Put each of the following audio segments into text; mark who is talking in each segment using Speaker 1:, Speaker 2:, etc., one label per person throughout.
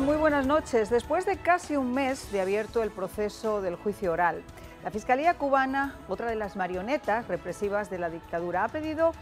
Speaker 1: Muy buenas noches. Después de casi un mes de abierto el proceso del juicio oral, la Fiscalía cubana, otra de las marionetas represivas de la dictadura, ha pedido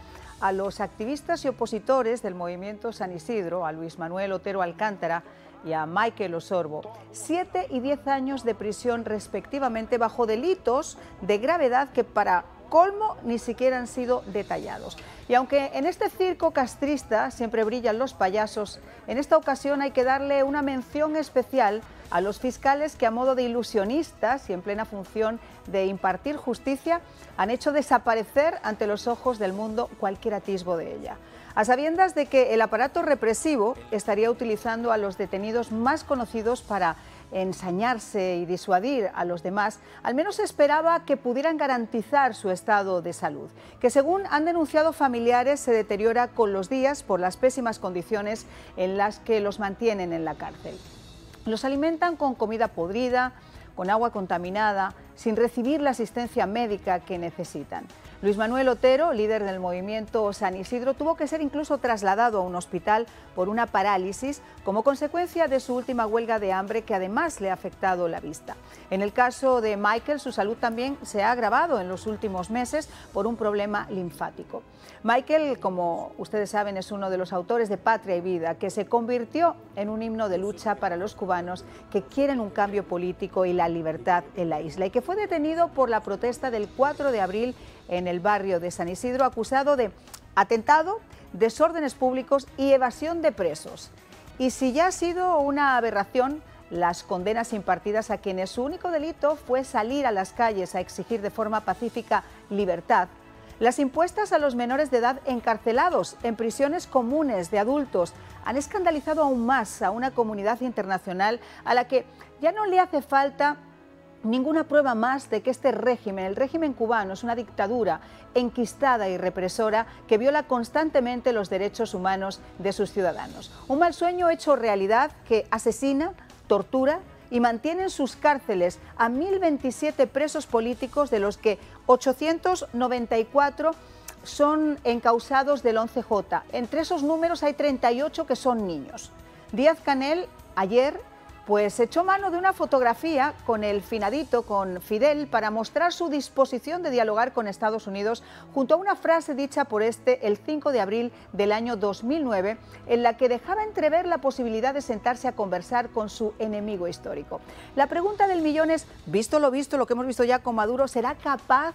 Speaker 1: a los activistas y opositores del movimiento San Isidro, a Luis Manuel Otero Alcántara y a Michael Osorbo, siete y diez años de prisión respectivamente bajo delitos de gravedad que para colmo ni siquiera han sido detallados. Y aunque en este circo castrista siempre brillan los payasos, en esta ocasión hay que darle una mención especial a los fiscales que a modo de ilusionistas y en plena función de impartir justicia han hecho desaparecer ante los ojos del mundo cualquier atisbo de ella. A sabiendas de que el aparato represivo estaría utilizando a los detenidos más conocidos para ensañarse y disuadir a los demás, al menos esperaba que pudieran garantizar su estado de salud, que según han denunciado familiares se deteriora con los días por las pésimas condiciones en las que los mantienen en la cárcel. Los alimentan con comida podrida, con agua contaminada, sin recibir la asistencia médica que necesitan. Luis Manuel Otero, líder del movimiento San Isidro, tuvo que ser incluso trasladado a un hospital por una parálisis como consecuencia de su última huelga de hambre que además le ha afectado la vista. En el caso de Michael, su salud también se ha agravado en los últimos meses por un problema linfático. Michael, como ustedes saben, es uno de los autores de Patria y Vida, que se convirtió en un himno de lucha para los cubanos que quieren un cambio político y la libertad en la isla y que fue detenido por la protesta del 4 de abril en el barrio de San Isidro, acusado de atentado, desórdenes públicos y evasión de presos. Y si ya ha sido una aberración las condenas impartidas a quienes su único delito fue salir a las calles a exigir de forma pacífica libertad, las impuestas a los menores de edad encarcelados en prisiones comunes de adultos han escandalizado aún más a una comunidad internacional a la que ya no le hace falta ninguna prueba más de que este régimen, el régimen cubano, es una dictadura enquistada y represora que viola constantemente los derechos humanos de sus ciudadanos. Un mal sueño hecho realidad que asesina, tortura, y mantiene en sus cárceles a 1.027 presos políticos, de los que 894 son encausados del 11J. Entre esos números hay 38 que son niños. Díaz Canel ayer pues echó mano de una fotografía con el finadito, con Fidel, para mostrar su disposición de dialogar con Estados Unidos, junto a una frase dicha por este el 5 de abril del año 2009, en la que dejaba entrever la posibilidad de sentarse a conversar con su enemigo histórico. La pregunta del millón es, visto lo visto, lo que hemos visto ya con Maduro, ¿será capaz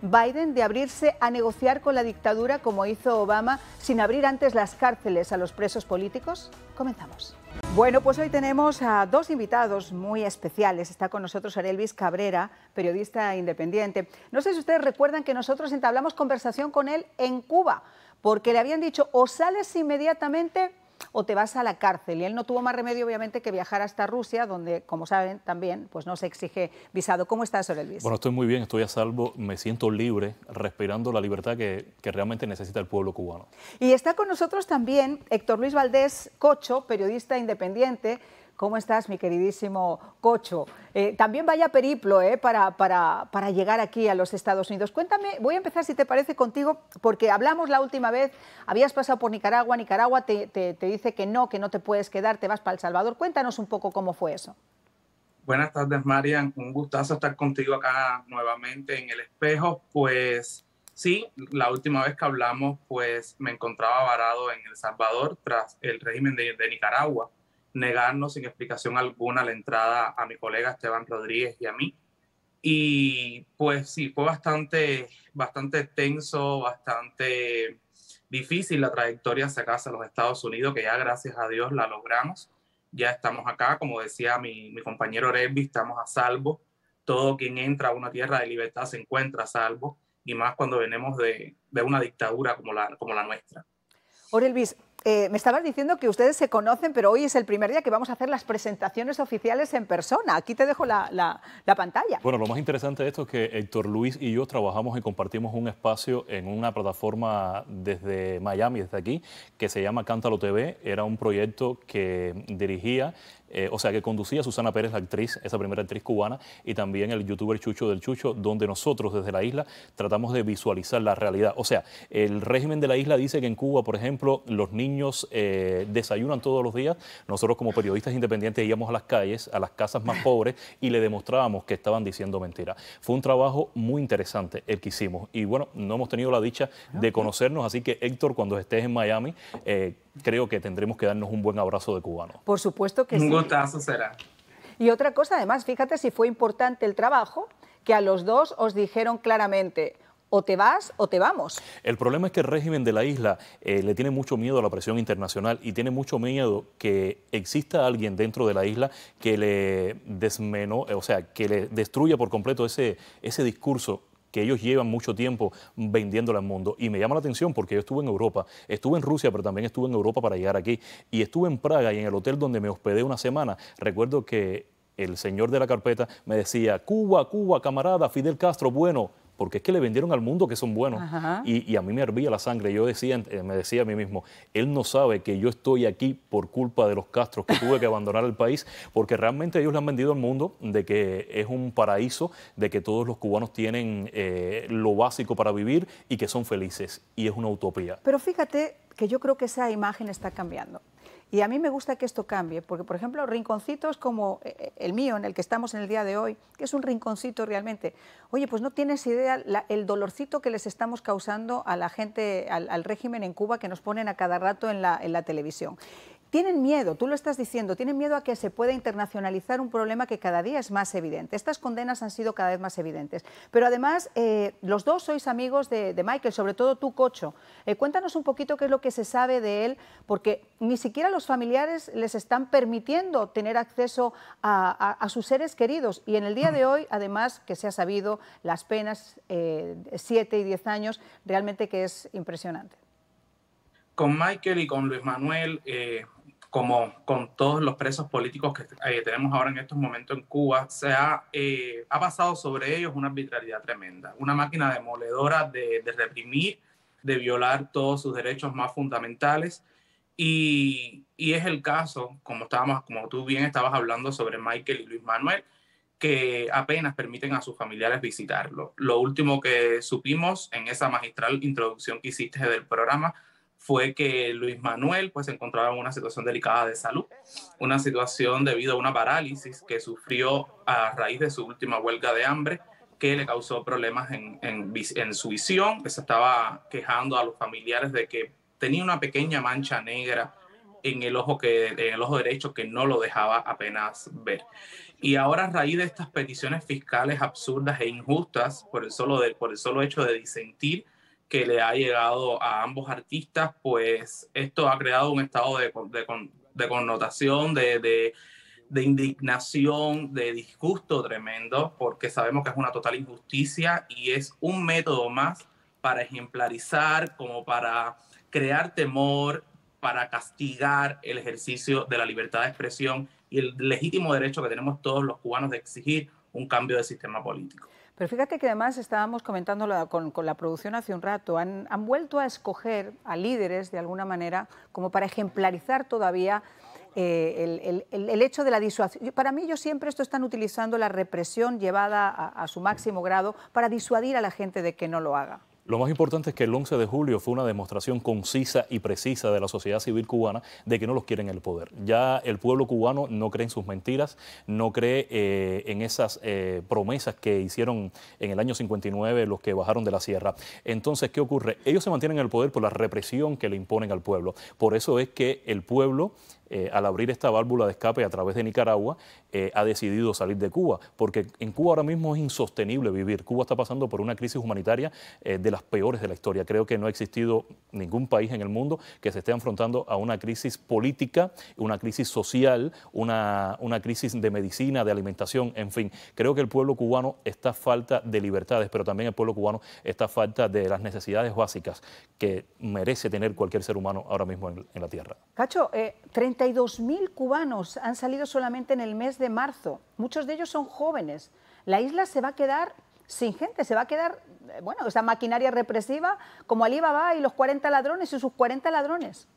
Speaker 1: Biden de abrirse a negociar con la dictadura como hizo Obama sin abrir antes las cárceles a los presos políticos? Comenzamos. Bueno, pues hoy tenemos a dos invitados muy especiales. Está con nosotros Arelvis Cabrera, periodista independiente. No sé si ustedes recuerdan que nosotros entablamos conversación con él en Cuba, porque le habían dicho o sales inmediatamente o te vas a la cárcel. Y él no tuvo más remedio, obviamente, que viajar hasta Rusia, donde, como saben, también pues no se exige visado. ¿Cómo estás, sobre el visado? Bueno, estoy
Speaker 2: muy bien, estoy a salvo, me siento libre, respirando la libertad que, que realmente necesita el pueblo cubano.
Speaker 1: Y está con nosotros también Héctor Luis Valdés Cocho, periodista independiente, ¿Cómo estás, mi queridísimo Cocho? Eh, también vaya periplo eh, para, para, para, llegar aquí a los Estados Unidos. Cuéntame, voy a empezar, si te parece, contigo, porque hablamos la última vez, habías pasado por Nicaragua, Nicaragua te, te, dice que no, que no te puedes quedar, te vas para El Salvador. Cuéntanos un poco cómo fue eso.
Speaker 3: Buenas tardes, Marian. Un gustazo estar contigo acá nuevamente en el espejo. Pues sí, la última vez que hablamos, pues me encontraba varado en El Salvador tras el régimen de Nicaragua negarnos sin explicación alguna la entrada a mi colega Esteban Rodríguez y a mí. Y pues sí, fue bastante, bastante tenso, bastante difícil la trayectoria hacia casa a los Estados Unidos, que ya gracias a Dios la logramos. Ya estamos acá, como decía mi, mi compañero Orelvis, estamos a salvo. Todo quien entra a una tierra de libertad se encuentra a salvo, y más cuando venimos de, una dictadura como la, como la
Speaker 1: nuestra. Orelvis, eh, me estabas diciendo que ustedes se conocen, pero hoy es el primer día que vamos a hacer las presentaciones oficiales en persona. Aquí te dejo la, pantalla.
Speaker 2: Bueno, lo más interesante de esto es que Héctor Luis y yo trabajamos y compartimos un espacio en una plataforma desde Miami, desde aquí, que se llama Cántalo TV. Era un proyecto que dirigía eh, o sea, que conducía Susana Pérez, la actriz, esa primera actriz cubana, y también el youtuber Chucho del Chucho, donde nosotros desde la isla tratamos de visualizar la realidad. O sea, el régimen de la isla dice que en Cuba, por ejemplo, los niños niños eh, desayunan todos los días. Nosotros como periodistas independientes íbamos a las calles, a las casas más pobres y le demostrábamos que estaban diciendo mentira. Fue un trabajo muy interesante el que hicimos y bueno, no hemos tenido la dicha ah, de conocernos, así que Héctor, cuando estés en Miami, eh, creo que tendremos que darnos un buen abrazo de cubano. Por supuesto que sí. Un gustazo será.
Speaker 1: Y otra cosa, además, fíjate si fue importante el trabajo, que a los dos os dijeron claramente, o te vas o te vamos.
Speaker 2: El problema es que el régimen de la isla eh, le tiene mucho miedo a la presión internacional y tiene mucho miedo que exista alguien dentro de la isla que le desmenó, eh, o sea, que le destruya por completo ese, ese discurso que ellos llevan mucho tiempo ...vendiéndole al mundo. Y me llama la atención porque yo estuve en Europa, estuve en Rusia, pero también estuve en Europa para llegar aquí. Y estuve en Praga y en el hotel donde me hospedé una semana. Recuerdo que el señor de la carpeta me decía, Cuba, Cuba, camarada, Fidel Castro, bueno, porque es que le vendieron al mundo que son buenos. Y, a mí me hervía la sangre. Yo decía, eh, me decía a mí mismo, él no sabe que yo estoy aquí por culpa de los Castros, que tuve que abandonar el país, porque realmente ellos le han vendido al mundo de que es un paraíso, de que todos los cubanos tienen eh, lo básico para vivir y que son felices. Y es una utopía.
Speaker 1: Pero fíjate que yo creo que esa imagen está cambiando. Y a mí me gusta que esto cambie, porque, por ejemplo, rinconcitos como eh, eh, el mío, en el que estamos en el día de hoy, que es un rinconcito realmente, oye, pues no tienes idea el dolorcito que les estamos causando a la gente, al, régimen en Cuba que nos ponen a cada rato en la, en la televisión tienen miedo, tú lo estás diciendo, tienen miedo a que se pueda internacionalizar un problema que cada día es más evidente. Estas condenas han sido cada vez más evidentes. Pero además, eh, los dos sois amigos de, Michael, sobre todo tú, Cocho. Eh, cuéntanos un poquito qué es lo que se sabe de él, porque ni siquiera los familiares les están permitiendo tener acceso a, sus seres queridos. Y en el día de hoy, además, que se ha sabido las penas, 7 eh, y diez años, realmente que es impresionante.
Speaker 3: Con Michael y con Luis Manuel como con todos los presos políticos que eh, tenemos ahora en estos momentos en Cuba, se ha, eh, ha, pasado sobre ellos una arbitrariedad tremenda, una máquina demoledora de, reprimir, de violar todos sus derechos más fundamentales. Y, y, es el caso, como, estábamos, como tú bien estabas hablando sobre Michael y Luis Manuel, que apenas permiten a sus familiares visitarlo. Lo último que supimos en esa magistral introducción que hiciste del programa fue que Luis Manuel pues, se encontraba en una situación delicada de salud, una situación debido a una parálisis que sufrió a raíz de su última huelga de hambre, que le causó problemas en, su visión, que pues, se estaba quejando a los familiares de que tenía una pequeña mancha negra en el ojo que en el ojo derecho que no lo dejaba apenas ver. Y ahora a raíz de estas peticiones fiscales absurdas e injustas por el solo por el solo hecho de disentir que le ha llegado a ambos artistas, pues esto ha creado un estado de, connotación, de indignación, de disgusto tremendo, porque sabemos que es una total injusticia y es un método más para ejemplarizar, como para crear temor, para castigar el ejercicio de la libertad de expresión y el legítimo derecho que tenemos todos los cubanos de exigir un cambio de sistema político.
Speaker 1: Pero fíjate que además estábamos comentando con, la producción hace un rato, han, vuelto a escoger a líderes de alguna manera como para ejemplarizar todavía eh, el, hecho de la disuasión. Para mí yo siempre esto están utilizando la represión llevada a su máximo grado para disuadir a la gente de que no lo haga.
Speaker 2: Lo más importante es que el 11 de julio fue una demostración concisa y precisa de la sociedad civil cubana de que no los quieren en el poder. Ya el pueblo cubano no cree en sus mentiras, no cree eh, en esas eh, promesas que hicieron en el año 59 los que bajaron de la sierra. Entonces, ¿qué ocurre? Ellos se mantienen en el poder por la represión que le imponen al pueblo. Por eso es que el pueblo eh, al abrir esta válvula de escape a través de Nicaragua, eh, ha decidido salir de Cuba, porque en Cuba ahora mismo es insostenible vivir. Cuba está pasando por una crisis humanitaria eh, de las peores de la historia. Creo que no ha existido ningún país en el mundo que se esté afrontando a una crisis política, una crisis social, una, una crisis de medicina, de alimentación, en fin. Creo que el pueblo cubano está falta de libertades, pero también el pueblo cubano está falta de las necesidades básicas que merece tener cualquier ser humano ahora mismo en, la Tierra.
Speaker 1: Cacho, 30 32.000 cubanos han salido solamente en el mes de marzo. Muchos de ellos son jóvenes. La isla se va a quedar sin gente, se va a quedar, eh, bueno, esa maquinaria represiva como Alibaba y los 40 ladrones y sus 40 ladrones.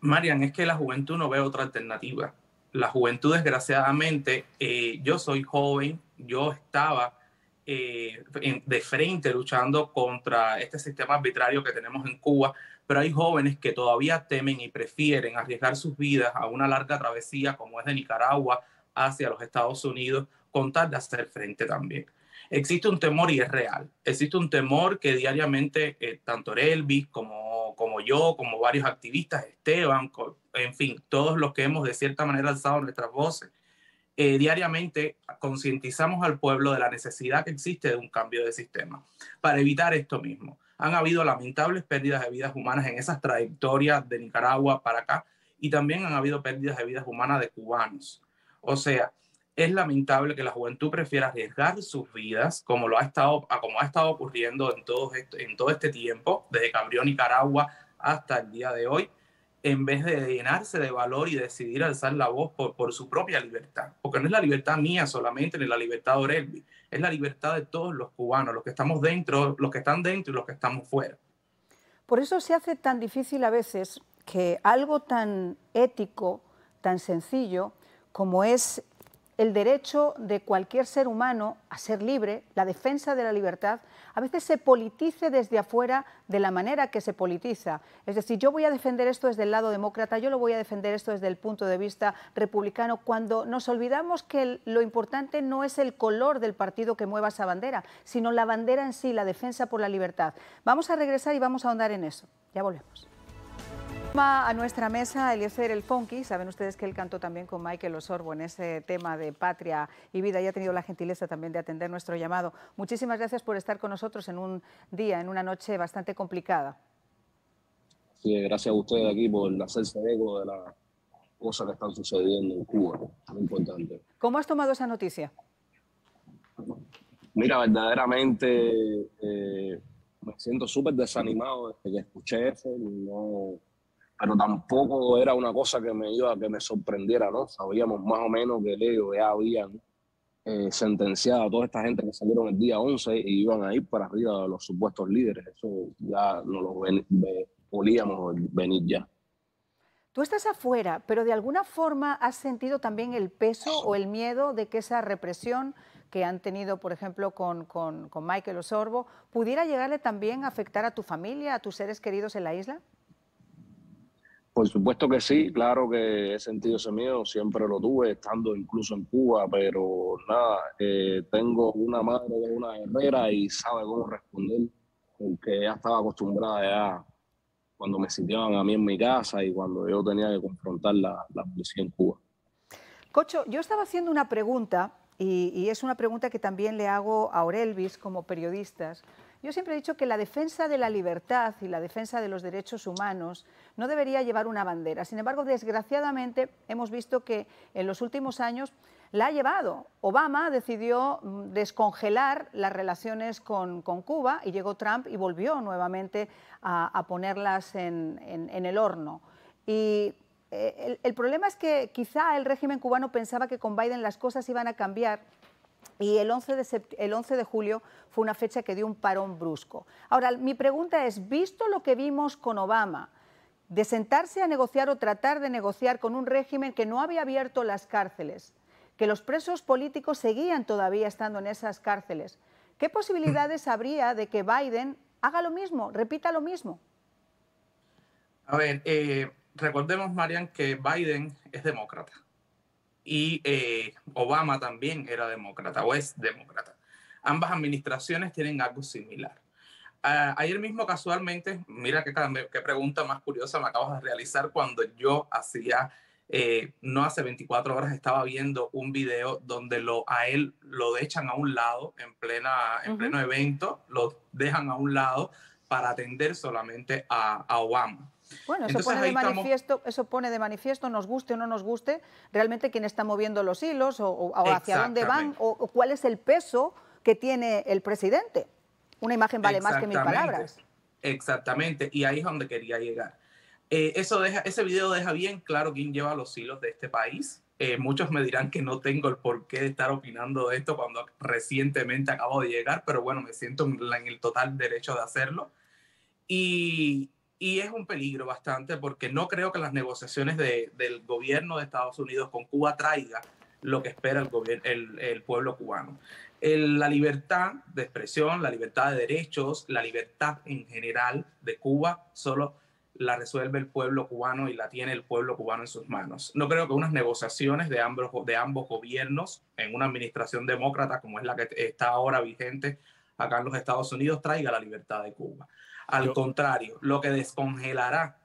Speaker 3: Marian, es que la juventud no ve otra alternativa. La juventud, desgraciadamente, eh, yo soy joven, yo estaba eh, de frente luchando contra este sistema arbitrario que tenemos en Cuba, pero hay jóvenes que todavía temen y prefieren arriesgar sus vidas a una larga travesía como es de Nicaragua hacia los Estados Unidos con tal de hacer frente también. Existe un temor y es real. Existe un temor que diariamente eh, tanto Elvis como, como yo, como varios activistas, Esteban, en fin, todos los que hemos de cierta manera alzado nuestras voces, eh, diariamente concientizamos al pueblo de la necesidad que existe de un cambio de sistema para evitar esto mismo han habido lamentables pérdidas de vidas humanas en esas trayectorias de Nicaragua para acá y también han habido pérdidas de vidas humanas de cubanos. O sea, es lamentable que la juventud prefiera arriesgar sus vidas, como lo ha estado, como ha estado ocurriendo en todo, este, en todo este tiempo, desde que Nicaragua hasta el día de hoy, en vez de llenarse de valor y decidir alzar la voz por, por su propia libertad. Porque no es la libertad mía solamente, ni la libertad de Orelvi, es la libertad de todos los cubanos, los que estamos dentro, los que están dentro y los que estamos fuera.
Speaker 1: Por eso se hace tan difícil a veces que algo tan ético, tan sencillo, como es el derecho de cualquier ser humano a ser libre, la defensa de la libertad, a veces se politice desde afuera de la manera que se politiza. Es decir, yo voy a defender esto desde el lado demócrata, yo lo voy a defender esto desde el punto de vista republicano, cuando nos olvidamos que lo importante no es el color del partido que mueva esa bandera, sino la bandera en sí, la defensa por la libertad. Vamos a regresar y vamos a ahondar en eso. Ya volvemos a nuestra mesa Eliezer El Fonky Saben ustedes que él cantó también con Michael Osorbo en ese tema de patria y vida y ha tenido la gentileza también de atender nuestro llamado. Muchísimas gracias por estar con nosotros en un día, en una noche bastante complicada.
Speaker 4: Sí, gracias a ustedes aquí por hacerse eco de las cosas que están sucediendo en Cuba, muy importante.
Speaker 1: ¿Cómo has tomado esa noticia?
Speaker 4: Mira, verdaderamente eh, me siento súper desanimado desde que escuché eso. No, pero tampoco era una cosa que me iba, que me sorprendiera, ¿no? Sabíamos más o menos que ellos ya habían eh, sentenciado a toda esta gente que salieron el día 11 y iban a ir para arriba de los supuestos líderes. Eso ya no lo ven, venir ya.
Speaker 1: Tú estás afuera, pero de alguna forma has sentido también el peso o el miedo de que esa represión que han tenido, por ejemplo, con, con, con Michael Osorbo, pudiera llegarle también a afectar a tu familia, a tus seres queridos en la isla?
Speaker 4: Por supuesto que sí, claro que he sentido ese miedo, siempre lo tuve, estando incluso en Cuba, pero nada, eh, tengo una madre de una guerrera y sabe cómo responder, porque ya estaba acostumbrada ya cuando me sitiaban a mí en mi casa y cuando yo tenía que confrontar la, la policía en Cuba.
Speaker 1: Cocho, yo estaba haciendo una pregunta y, es una pregunta que también le hago a Orelvis como periodistas. Yo siempre he dicho que la defensa de la libertad y la defensa de los derechos humanos no debería llevar una bandera. Sin embargo, desgraciadamente hemos visto que en los últimos años la ha llevado. Obama decidió mm, descongelar las relaciones con, Cuba y llegó Trump y volvió nuevamente a, ponerlas en, el horno. Y eh, el, problema es que quizá el régimen cubano pensaba que con Biden las cosas iban a cambiar. Y el 11, de el 11 de julio fue una fecha que dio un parón brusco. Ahora, mi pregunta es, visto lo que vimos con Obama, de sentarse a negociar o tratar de negociar con un régimen que no había abierto las cárceles, que los presos políticos seguían todavía estando en esas cárceles, ¿qué posibilidades habría de que Biden haga lo mismo, repita lo mismo?
Speaker 3: A ver, eh, recordemos, Marian, que Biden es demócrata y eh, Obama también era demócrata o es demócrata. Ambas administraciones tienen algo similar. Ah, ayer mismo casualmente, mira qué, qué, pregunta más curiosa me acabas de realizar cuando yo hacía, eh, no hace 24 horas estaba viendo un video donde lo, a él lo echan a un lado en, plena, en pleno evento, lo dejan a un lado para atender solamente a Obama.
Speaker 1: Bueno, eso, pone de manifiesto, eso pone de manifiesto, nos guste o no nos guste, realmente quién está moviendo los hilos o, hacia dónde van o, cuál es el peso que tiene el presidente. Una imagen vale más que mil palabras.
Speaker 3: Exactamente, y ahí es donde quería llegar. Eh, eso deja, ese video deja bien claro quién lleva los hilos de este país. Eh, muchos me dirán que no tengo el porqué de estar opinando de esto cuando recientemente acabo de llegar, pero bueno, me siento en el total derecho de hacerlo. Y, y es un peligro bastante porque no creo que las negociaciones del gobierno de Estados Unidos con Cuba traiga lo que espera el, el, pueblo cubano. la libertad de expresión, la libertad de derechos, la libertad en general de Cuba solo la resuelve el pueblo cubano y la tiene el pueblo cubano en sus manos. No creo que unas negociaciones de ambos, de ambos gobiernos en una administración demócrata como es la que está ahora vigente acá en los Estados Unidos traiga la libertad de Cuba. Al contrario, lo que descongelará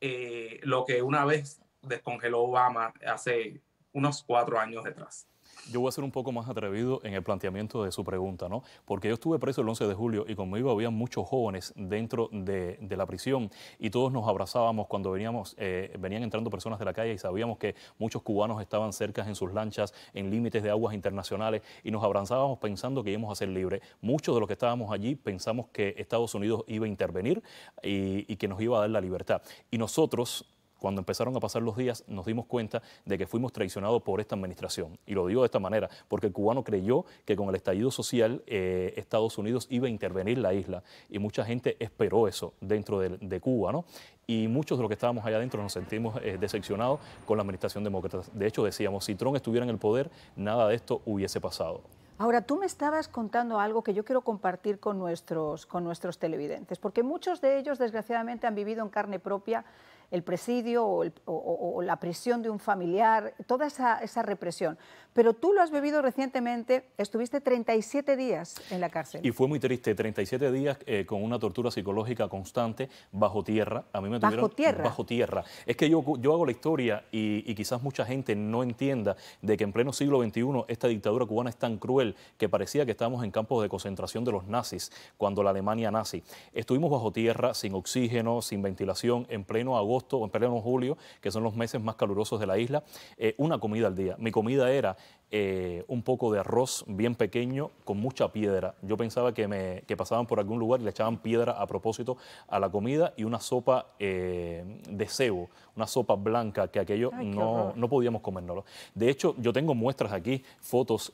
Speaker 3: eh, lo que una vez descongeló Obama hace unos cuatro años atrás
Speaker 2: yo voy a ser un poco más atrevido en el planteamiento de su pregunta, ¿no? Porque yo estuve preso el 11 de julio y conmigo había muchos jóvenes dentro de, la prisión y todos nos abrazábamos cuando veníamos, eh, venían entrando personas de la calle y sabíamos que muchos cubanos estaban cerca en sus lanchas, en límites de aguas internacionales y nos abrazábamos pensando que íbamos a ser libres. Muchos de los que estábamos allí pensamos que Estados Unidos iba a intervenir y, y que nos iba a dar la libertad. Y nosotros cuando empezaron a pasar los días, nos dimos cuenta de que fuimos traicionados por esta administración. Y lo digo de esta manera, porque el cubano creyó que con el estallido social eh, Estados Unidos iba a intervenir la isla. Y mucha gente esperó eso dentro de, Cuba, ¿no? y muchos de los que estábamos allá adentro nos sentimos eh, decepcionados con la administración demócrata. De hecho, decíamos, si Trump estuviera en el poder, nada de esto hubiese pasado.
Speaker 1: Ahora, tú me estabas contando algo que yo quiero compartir con nuestros, con nuestros televidentes, porque muchos de ellos, desgraciadamente, han vivido en carne propia el presidio o, la prisión de un familiar, toda esa, represión. Pero tú lo has vivido recientemente, estuviste 37 días en la cárcel. Y
Speaker 2: fue muy triste, 37 días eh, con una tortura psicológica constante bajo tierra. A mí me bajo tierra. Bajo tierra. Es que yo, yo hago la historia y, y quizás mucha gente no entienda de que en pleno siglo XXI esta dictadura cubana es tan cruel que parecía que estábamos en campos de concentración de los nazis cuando la Alemania nazi. Estuvimos bajo tierra, sin oxígeno, sin ventilación, en pleno agosto o en pleno julio, que son los meses más calurosos de la isla, eh, una comida al día. Mi comida era eh, un poco de arroz bien pequeño con mucha piedra. Yo pensaba que, me, pasaban por algún lugar y le echaban piedra a propósito a la comida y una sopa eh, de cebo, una sopa blanca que aquello no, no, podíamos comérnoslo. De hecho, yo tengo muestras aquí, fotos.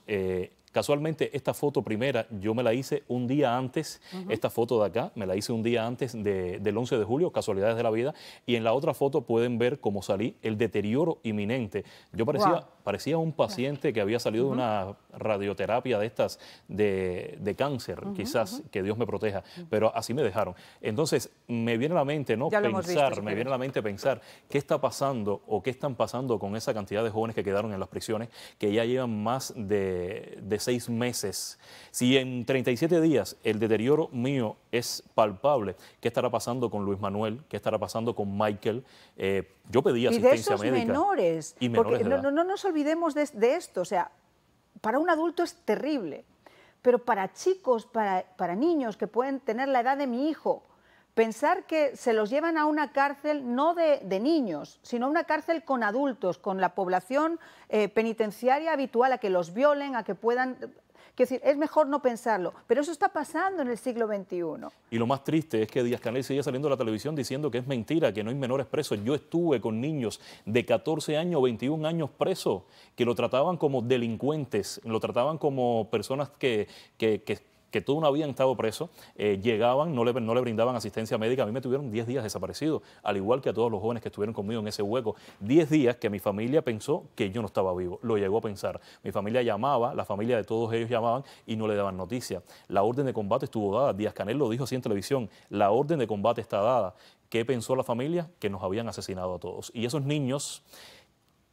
Speaker 2: Casualmente, esta foto primera yo me la hice un día antes, esta foto de acá, me la hice un día antes del 11 de julio, casualidades de la vida, y en la otra foto pueden ver cómo salí, el deterioro inminente. Yo parecía, parecía un paciente que había salido de una radioterapia de estas de, cáncer, quizás, que Dios me proteja, pero así me dejaron. Entonces, me viene a la mente, ¿no? pensar, me viene a la mente pensar qué está pasando o qué están pasando con esa cantidad de jóvenes que quedaron en las prisiones, que ya llevan más de seis meses. Si en 37 días el deterioro mío es palpable, ¿qué estará pasando con Luis Manuel? ¿Qué estará pasando con Michael? Eh, yo pedía. asistencia y de esos Menores, y Porque No,
Speaker 1: nos olvidemos de, esto. O sea, para un adulto es terrible, pero para chicos, para niños que pueden tener la edad de mi hijo, Pensar que se los llevan a una cárcel no de, niños, sino a una cárcel con adultos, con la población eh, penitenciaria habitual, a que los violen, a que puedan Quiero decir, es mejor no pensarlo, pero eso está pasando en el siglo XXI.
Speaker 2: Y lo más triste es que Díaz Canel sigue saliendo a la televisión diciendo que es mentira, que no hay menores presos. Yo estuve con niños de 14 años, 21 años presos, que lo trataban como delincuentes, lo trataban como personas que que todos no habían estado presos, eh, llegaban, no le, no le brindaban asistencia médica. A mí me tuvieron 10 días desaparecido, al igual que a todos los jóvenes que estuvieron conmigo en ese hueco. 10 días que mi familia pensó que yo no estaba vivo, lo llegó a pensar. Mi familia llamaba, la familia de todos ellos llamaban y no le daban noticia. La orden de combate estuvo dada, Díaz Canel lo dijo así en televisión, la orden de combate está dada. ¿Qué pensó la familia? Que nos habían asesinado a todos. Y esos niños,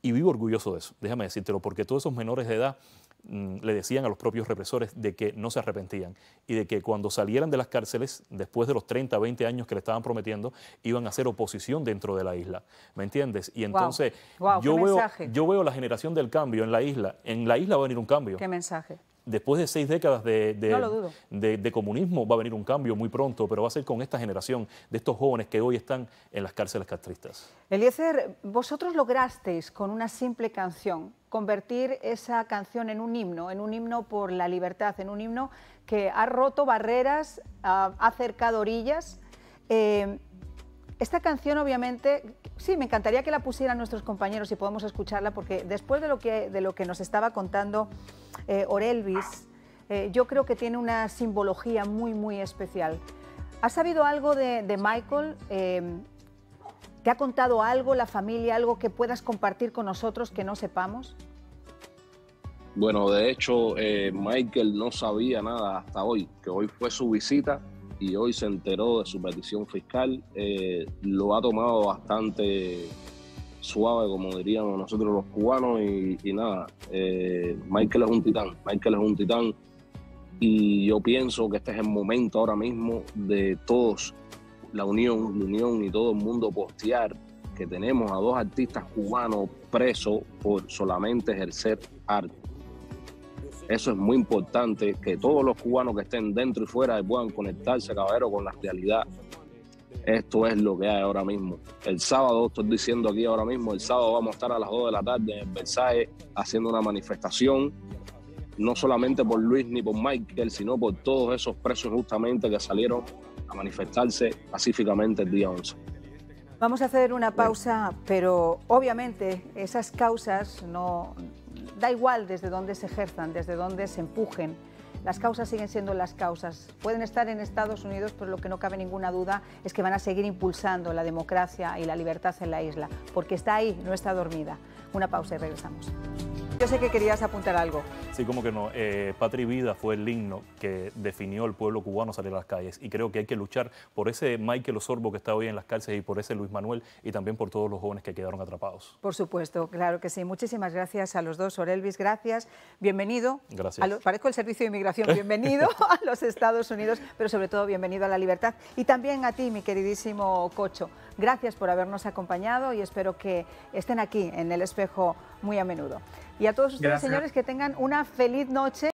Speaker 2: y vivo orgulloso de eso, déjame decírtelo, porque todos esos menores de edad Mm, le decían a los propios represores de que no se arrepentían y de que cuando salieran de las cárceles, después de los 30, 20 años que le estaban prometiendo, iban a hacer oposición dentro de la isla. ¿Me entiendes? Y entonces yo, veo, yo veo la generación del cambio en la isla. En la isla va a venir un cambio. ¿Qué mensaje? después de seis décadas de, comunismo, va a venir un cambio muy pronto, pero va a ser con esta generación de estos jóvenes que hoy están en las cárceles castristas.
Speaker 1: Eliezer, vosotros lograsteis con una simple canción convertir esa canción en un himno, en un himno por la libertad, en un himno que ha roto barreras, ha acercado orillas. Eh, esta canción, obviamente, sí, me encantaría que la pusieran nuestros compañeros y podamos escucharla, porque después de lo que, de lo que nos estaba contando eh, Orelvis, eh, yo creo que tiene una simbología muy, muy especial. ¿Has sabido algo de, Michael? Em, ¿Te ha contado algo la familia, algo que puedas compartir con nosotros que no sepamos?
Speaker 4: Bueno, de hecho, eh, Michael no sabía nada hasta hoy, que hoy fue su visita y hoy se enteró de su petición fiscal, eh, lo ha tomado bastante suave, como diríamos nosotros los cubanos, y, nada, eh, Michael es un titán, Michael es un titán, y yo pienso que este es el momento ahora mismo de todos, la Unión, la Unión y todo el mundo postear que tenemos a dos artistas cubanos presos por solamente ejercer arte. Eso es muy importante, que todos los cubanos que estén dentro y fuera puedan conectarse, caballero, con la realidad. Esto es lo que hay ahora mismo. El sábado, estoy diciendo aquí ahora mismo, el sábado vamos a estar a las 2 de la tarde en Versailles haciendo una manifestación, no solamente por Luis ni por Michael, sino por todos esos presos justamente que salieron a manifestarse pacíficamente el día 11.
Speaker 1: Vamos a hacer una pausa, pero obviamente esas causas no, da igual desde dónde se ejerzan, desde dónde se empujen. Las causas siguen siendo las causas. Pueden estar en Estados Unidos, pero lo que no cabe ninguna duda es que van a seguir impulsando la democracia y la libertad en la isla, porque está ahí, no está dormida. Una pausa y regresamos. Yo sé que querías apuntar algo.
Speaker 2: Sí, como que no. Eh, Patri Vida fue el himno que definió el pueblo cubano salir a las calles. Y creo que hay que luchar por ese Michael Osorbo que está hoy en las cárceles y por ese Luis Manuel y también por todos los jóvenes que quedaron atrapados.
Speaker 1: Por supuesto, claro que sí. Muchísimas gracias a los dos. Orelvis, gracias. Bienvenido. Gracias. parezco el Servicio de Inmigración. Bienvenido a los Estados Unidos, pero sobre todo bienvenido a la libertad. Y también a ti, mi queridísimo Cocho. Gracias por habernos acompañado y espero que estén aquí en el espejo muy a menudo. Y a todos ustedes, señores, que tengan una feliz noche.